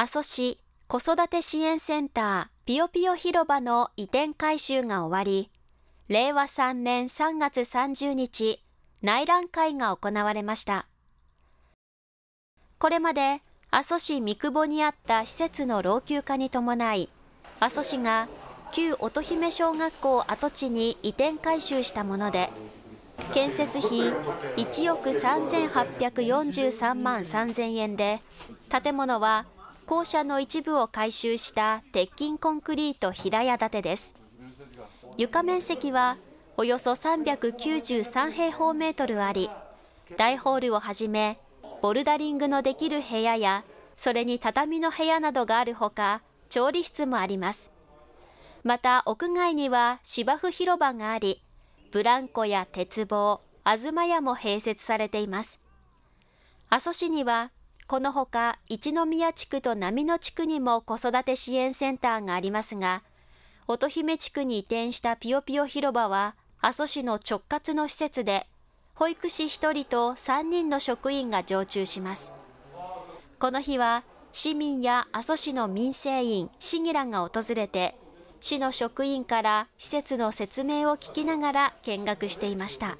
阿蘇市子育て支援センターぴよぴよ広場の移転改修が終わり、令和3年3月30日、内覧会が行われました。これまで阿蘇市三久保にあった施設の老朽化に伴い、阿蘇市が旧乙姫小学校跡地に移転改修したもので、建設費1億3843万3000円で、建物は校舎の一部を改修した鉄筋コンクリート平屋建てです。床面積はおよそ393平方メートルあり、大ホールをはじめ、ボルダリングのできる部屋や、それに畳の部屋などがあるほか、調理室もあります。また屋外には芝生広場があり、ブランコや鉄棒、東屋も併設されています。阿蘇市にはこのほか一宮地区と波野地区にも子育て支援センターがありますが、乙姫地区に移転したピよピよ広場は、阿蘇市の直轄の施設で、保育士1人と3人の職員が常駐します。この日は、市民や阿蘇市の民生委員、市議らが訪れて、市の職員から施設の説明を聞きながら見学していました。